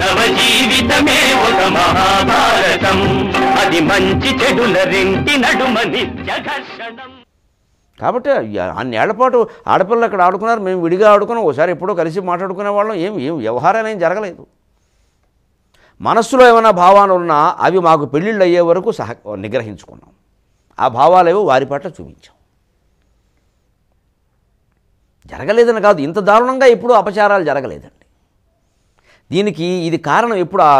మానవ జీవితమే ఒక మహాభారతం అది మంచి చెడుల రెంటి నడుమ నిత్య ఘర్షణం కాబట్టి అన్నేళ్ల పాటు ఆడపిల్లలు అక్కడ ఆడుకున్నారు మేము విడిగా ఆడుకున్నాం ఒకసారి ఎప్పుడో కలిసి మాట్లాడుకునే వాళ్ళం ఏం ఏం వ్యవహారాలు ఏం జరగలేదు మనస్సులో ఏమైనా భావాలు ఉన్నా అవి మాకు పెళ్ళిళ్ళు అయ్యే వరకు సహ నిగ్రహించుకున్నాం ఆ ఏవో వారి పట్ల చూపించాం జరగలేదని కాదు ఇంత దారుణంగా ఎప్పుడూ అపచారాలు జరగలేదండి దీనికి ఇది కారణం ఎప్పుడు ఆ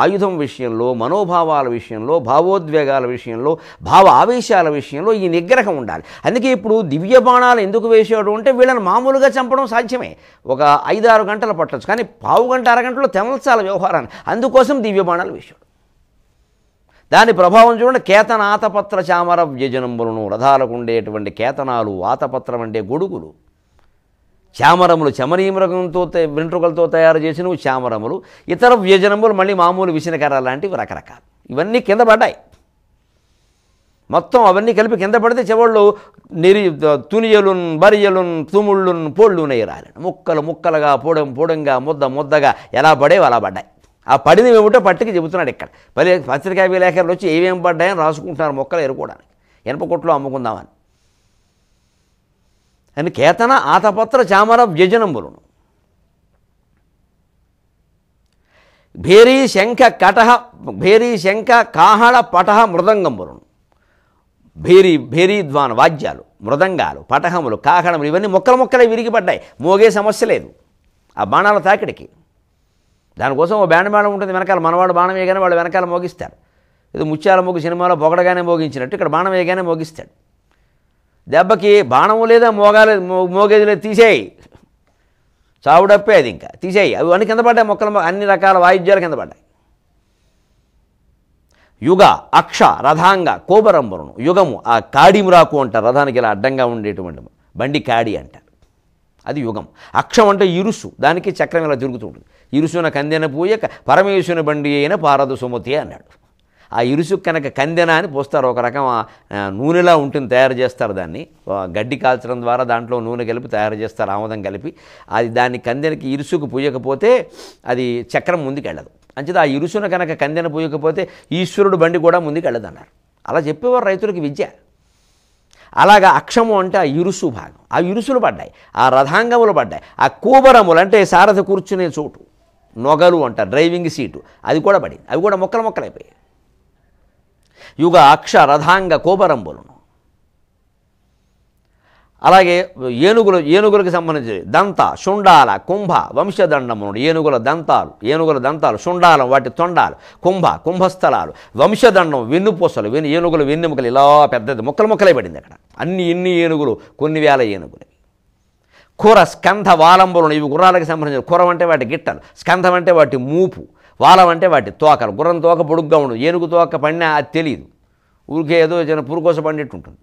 ఆయుధం విషయంలో మనోభావాల విషయంలో భావోద్వేగాల విషయంలో భావ ఆవేశాల విషయంలో ఈ నిగ్రహం ఉండాలి అందుకే ఇప్పుడు దివ్య బాణాలు ఎందుకు వేసేవాడు అంటే వీళ్ళని మామూలుగా చంపడం సాధ్యమే ఒక ఐదారు గంటలు పట్టచ్చు కానీ పావు గంట అరగంటలో తెమల్చాల వ్యవహారాన్ని అందుకోసం దివ్య బాణాలు వేసాడు దాని ప్రభావం చూడండి కేతన ఆతపత్ర చామర వ్యజనంబులను రథాలకు ఉండేటువంటి కేతనాలు ఆతపత్రం అంటే గొడుగులు చామరములు చమరీమృగంతో వెంట్రుకలతో తయారు చేసినవి చామరములు ఇతర వ్యజనములు మళ్ళీ మామూలు విసినకర లాంటివి రకరకాలు ఇవన్నీ కింద పడ్డాయి మొత్తం అవన్నీ కలిపి కింద పడితే చెవాళ్ళు నిరి తునియలున్ బరియలున్ తుముళ్ళున్ పోళ్ళునై రాలేదు ముక్కలు ముక్కలుగా పొడం పొడంగా ముద్ద ముద్దగా ఎలా పడేవి అలా పడ్డాయి ఆ పడినవి ఏమిటో పట్టుకు చెబుతున్నాడు ఇక్కడ పది పత్రికా విలేకరులు వచ్చి ఏమేమి పడ్డాయని రాసుకుంటున్నారు మొక్కలు ఎరుకోవడానికి ఎనప కొట్లో అమ్ముకుందామని అని కేతన ఆతపత్ర చామర వ్యజనంబులను భేరీ శంఖ కటహ భేరీ శంఖ కాహళ పటహ మృదంగంబులను భేరీ భేరీద్వాన వాద్యాలు మృదంగాలు పటహములు కాహళములు ఇవన్నీ మొక్కల మొక్కలే విరిగిపడ్డాయి మోగే సమస్య లేదు ఆ బాణాల తాకిడికి దానికోసం ఓ బ్యాండ్ బాణం ఉంటుంది వెనకాల మనవాడు బాణం వేయగానే వాళ్ళు వెనకాల మోగిస్తారు ఇది ముత్యాల మోగి సినిమాలో పొగడగానే మోగించినట్టు ఇక్కడ బాణం వేయగానే మోగిస్తాడు దెబ్బకి బాణము లేదా మోగాలే మోగేది లేదు తీసేయి చావుడప్పే అది ఇంకా తీసేయి అవి అన్ని కింద పడ్డాయి మొక్కల అన్ని రకాల వాయిద్యాలు కింద పడ్డాయి యుగ అక్ష రథాంగ కోబరంబరును యుగము ఆ మురాకు అంటారు రథానికి ఇలా అడ్డంగా ఉండేటువంటి బండి కాడి అంటారు అది యుగం అక్షం అంటే ఇరుసు దానికి చక్రం ఇలా తిరుగుతుంటుంది ఇరుసున కందెన పూయ పరమేశ్వరుని బండి అయిన పారదు సుమతి అన్నాడు ఆ ఇరుసుకు కనుక కందెన అని పోస్తారు ఒక రకం నూనెలా ఉంటుంది తయారు చేస్తారు దాన్ని గడ్డి కాల్చడం ద్వారా దాంట్లో నూనె కలిపి తయారు చేస్తారు ఆమదం కలిపి అది దాన్ని కందెనకి ఇరుసుకు పూయకపోతే అది చక్రం ముందుకెళ్ళదు అంచేత ఆ ఇరుసున కనుక కందెన పూయకపోతే ఈశ్వరుడు బండి కూడా ముందుకెళ్ళదన్నారు అలా చెప్పేవారు రైతులకి విద్య అలాగా అక్షము అంటే ఆ ఇరుసు భాగం ఆ ఇరుసులు పడ్డాయి ఆ రథాంగములు పడ్డాయి ఆ కూబరములు అంటే సారథి కూర్చునే చోటు నొగలు అంట డ్రైవింగ్ సీటు అది కూడా పడింది అవి కూడా మొక్కలు మొక్కలైపోయాయి యుగ అక్ష రథాంగ కోపరంబులను అలాగే ఏనుగులు ఏనుగులకు సంబంధించి దంత శుండాల కుంభ వంశదండములు ఏనుగుల దంతాలు ఏనుగుల దంతాలు శుండాలం వాటి తొండాలు కుంభ కుంభస్థలాలు వంశదండం వెన్నుపూసలు వెన్ను ఏనుగులు వెన్నెముకలు ఇలా పెద్దది ముక్కలు ముక్కలే పడింది అక్కడ అన్ని ఇన్ని ఏనుగులు కొన్ని వేల ఏనుగులు కూర స్కంధ వాలంబులను ఇవి గుర్రాలకు సంబంధించిన కూర అంటే వాటి గిట్టలు స్కంధం అంటే వాటి మూపు వాలం అంటే వాటి తోకలు గుర్రం తోక పొడుగ్గా ఉండదు ఏనుగు తోక పడినా అది తెలియదు ఊరికే ఏదో చిన్న పురుకోస పండిట్టు ఉంటుంది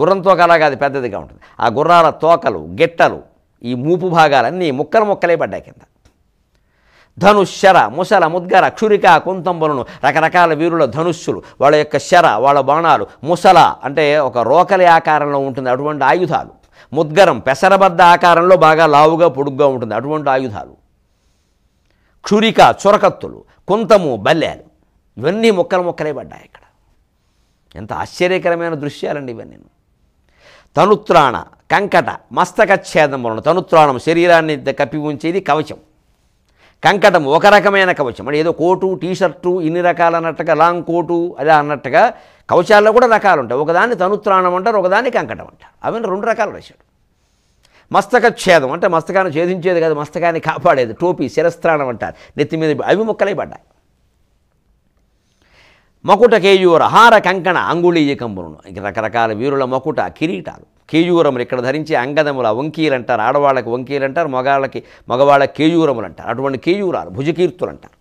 గుర్రం తోక అలాగా అది పెద్దదిగా ఉంటుంది ఆ గుర్రాల తోకలు గిట్టలు ఈ మూపు భాగాలన్నీ ముక్కలు ముక్కలే పడ్డాయి కింద ధనుశ్శర ముసల ముద్గర క్షురిక కుంతంబులను రకరకాల వీరుల ధనుస్సులు వాళ్ళ యొక్క శర వాళ్ళ బాణాలు ముసల అంటే ఒక రోకలి ఆకారంలో ఉంటుంది అటువంటి ఆయుధాలు ముద్గరం పెసరబద్ద ఆకారంలో బాగా లావుగా పొడుగ్గా ఉంటుంది అటువంటి ఆయుధాలు క్షురిక చొరకత్తులు కుంతము బల్లెలు ఇవన్నీ మొక్కలు మొక్కలే పడ్డాయి ఇక్కడ ఎంత ఆశ్చర్యకరమైన దృశ్యాలండి ఇవన్నీ తనుత్రాణ కంకట మస్తక ఛేదములను తనుత్రాణం శరీరాన్ని కప్పి ఉంచేది కవచం కంకటం ఒక రకమైన కవచం అంటే ఏదో కోటు టీషర్టు ఇన్ని రకాలు అన్నట్టుగా లాంగ్ కోటు అలా అన్నట్టుగా కవచాల్లో కూడా రకాలు ఉంటాయి ఒకదాన్ని తనుత్రాణం అంటారు ఒకదాన్ని కంకటం అంటారు అవన్నీ రెండు రకాలు రాశాడు మస్తక ఛేదం అంటే మస్తకాన్ని ఛేదించేది కాదు మస్తకాన్ని కాపాడేది టోపీ శిరస్త్రాణం అంటారు నెత్తి మీద అవి ముక్కలై పడ్డాయి మకుట కేయూర హార కంకణ అంగుళీయకంబులను రకరకాల వీరుల మకుట కిరీటాలు కేయూరములు ఇక్కడ ధరించే అంగదముల వంకీలు అంటారు ఆడవాళ్ళకి వంకీలు అంటారు మగాళ్ళకి మగవాళ్ళకి కేయూరములు అంటారు అటువంటి కేయూరాలు భుజకీర్తులు అంటారు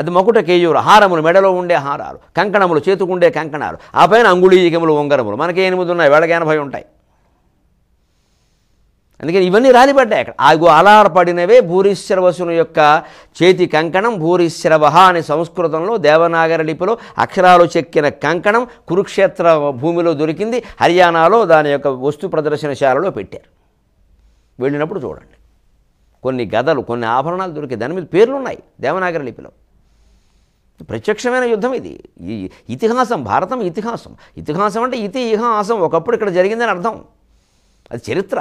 అది మకుట కేయూర హారములు మెడలో ఉండే హారాలు కంకణములు చేతుకుండే కంకణాలు ఆ పైన అంగుళీయకములు ఉంగరములు మనకి ఎనిమిది ఉన్నాయి వేళకి ఎనభై ఉంటాయి అందుకని ఇవన్నీ రాలిపడ్డాయి అక్కడ ఆగు అలారపడినవే వసును యొక్క చేతి కంకణం భూరిశ్రవ అనే సంస్కృతంలో దేవనాగర లిపిలో అక్షరాలు చెక్కిన కంకణం కురుక్షేత్ర భూమిలో దొరికింది హర్యానాలో దాని యొక్క వస్తు ప్రదర్శనశాలలో పెట్టారు వెళ్ళినప్పుడు చూడండి కొన్ని గదలు కొన్ని ఆభరణాలు దొరికే దాని మీద పేర్లు ఉన్నాయి దేవనాగర లిపిలో ప్రత్యక్షమైన యుద్ధం ఇది ఇతిహాసం భారతం ఇతిహాసం ఇతిహాసం అంటే ఇతి ఒకప్పుడు ఇక్కడ జరిగిందని అర్థం అది చరిత్ర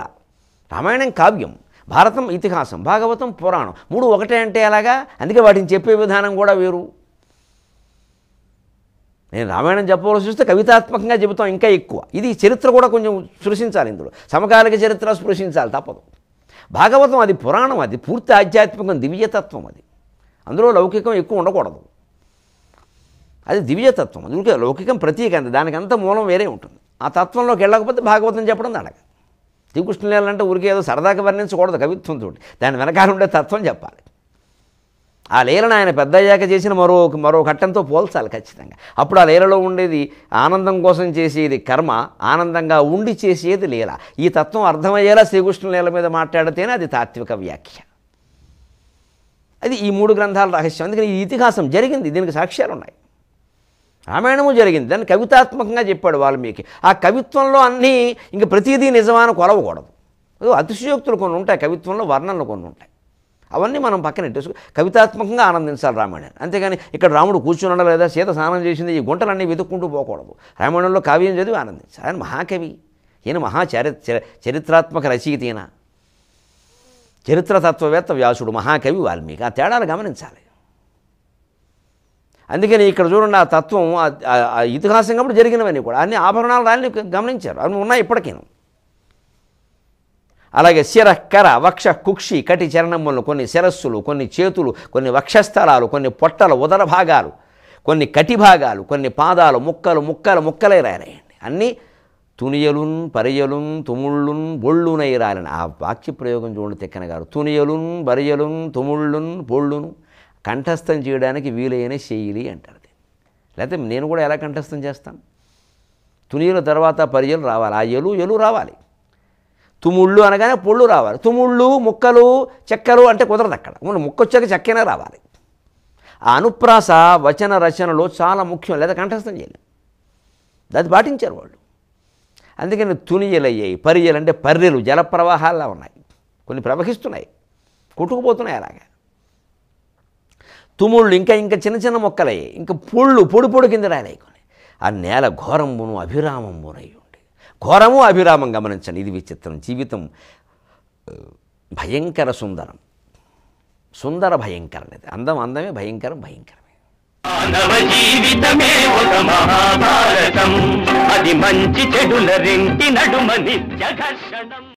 రామాయణం కావ్యం భారతం ఇతిహాసం భాగవతం పురాణం మూడు ఒకటే అంటే అలాగా అందుకే వాటిని చెప్పే విధానం కూడా వేరు నేను రామాయణం చెప్పవలసి చూస్తే కవితాత్మకంగా చెబుతాం ఇంకా ఎక్కువ ఇది చరిత్ర కూడా కొంచెం స్పృశించాలి ఇందులో సమకాలిక చరిత్ర స్పృశించాలి తప్పదు భాగవతం అది పురాణం అది పూర్తి ఆధ్యాత్మికం దివ్యతత్వం అది అందులో లౌకికం ఎక్కువ ఉండకూడదు అది దివ్యతత్వం అందుకే లౌకికం ప్రతీకంది దానికంత మూలం వేరే ఉంటుంది ఆ తత్వంలోకి వెళ్ళకపోతే భాగవతం చెప్పడం అడగదు శ్రీకృష్ణలీలంటే ఊరికే ఏదో సరదాగా వర్ణించకూడదు కవిత్వం తోటి దాని వెనకాల ఉండే తత్వం చెప్పాలి ఆ లీలను ఆయన అయ్యాక చేసిన మరో మరో ఘట్టంతో పోల్చాలి ఖచ్చితంగా అప్పుడు ఆ లీలలో ఉండేది ఆనందం కోసం చేసేది కర్మ ఆనందంగా ఉండి చేసేది లీల ఈ తత్వం అర్థమయ్యేలా శ్రీకృష్ణ లీల మీద మాట్లాడితేనే అది తాత్విక వ్యాఖ్య అది ఈ మూడు గ్రంథాల రహస్యం అందుకని ఈ ఇతిహాసం జరిగింది దీనికి సాక్ష్యాలు ఉన్నాయి రామాయణము జరిగింది దాన్ని కవితాత్మకంగా చెప్పాడు వాల్మీకి ఆ కవిత్వంలో అన్నీ ఇంక ప్రతిదీ నిజమాన కొలవకూడదు అతిశయోక్తులు కొన్ని ఉంటాయి కవిత్వంలో వర్ణనలు కొన్ని ఉంటాయి అవన్నీ మనం పక్కన పెట్టేసుకు కవితాత్మకంగా ఆనందించాలి రామాయణం అంతేగాని ఇక్కడ రాముడు ఉండాలి లేదా సీత స్నానం చేసింది ఈ గుంటలన్నీ వెతుక్కుంటూ పోకూడదు రామాయణంలో కావ్యం చదివి ఆనందించాలి ఆయన మహాకవి ఈయన మహా చరిత్రాత్మక రచయిత ఈయన చరిత్రతత్వవేత్త వ్యాసుడు మహాకవి వాల్మీకి ఆ తేడాలు గమనించాలి అందుకని ఇక్కడ చూడండి ఆ తత్వం ఇతిహాసం కాబట్టి జరిగినవన్నీ కూడా అన్ని ఆభరణాలు రాని గమనించారు అవి ఉన్నాయి ఇప్పటికీను అలాగే శిర కర వక్ష కుక్షి కటి చరణములు కొన్ని శిరస్సులు కొన్ని చేతులు కొన్ని వక్షస్థలాలు కొన్ని పొట్టలు ఉదర భాగాలు కొన్ని కటి భాగాలు కొన్ని పాదాలు ముక్కలు ముక్కలు ముక్కలై రాయనాయండి అన్నీ తునియలున్ పరియలున్ తుముళ్ళున్ బొళ్ళునై రాలని ఆ వాక్య ప్రయోగం చూడండి తెక్కన గారు తునియలున్ బరియలున్ తుముళ్ళున్ బొళ్ళును కంఠస్థం చేయడానికి వీలైన శైలి అంటారు లేకపోతే నేను కూడా ఎలా కంఠస్థం చేస్తాను తునియుల తర్వాత పర్యలు రావాలి ఆ ఎలు ఎలు రావాలి తుముళ్ళు అనగానే పొళ్ళు రావాలి తుముళ్ళు ముక్కలు చెక్కలు అంటే కుదరదు అక్కడ ముక్క వచ్చాక చెక్కనే రావాలి ఆ అనుప్రాస వచన రచనలో చాలా ముఖ్యం లేదా కంఠస్థం చేయలేదు దాన్ని పాటించారు వాళ్ళు అందుకని తునియలు అయ్యాయి పర్యలు అంటే పర్రెలు జలప్రవాహాల్లో ఉన్నాయి కొన్ని ప్రవహిస్తున్నాయి కొట్టుకుపోతున్నాయి అలాగా తుముళ్ళు ఇంకా ఇంకా చిన్న చిన్న మొక్కలయ్యాయి ఇంకా పుళ్ళు పొడి పొడి కింద రాయలే కొన్ని ఆ నేల ఘోరంబును అభిరామంబునై ఉండి ఘోరము అభిరామం గమనించండి ఇది విచిత్రం జీవితం భయంకర సుందరం సుందర భయంకరం ఇది అందం అందమే భయంకరం భయంకరమే జీవితమే ఒక మహాభారతం అది మంచి చెడుల రెంటి నడుమని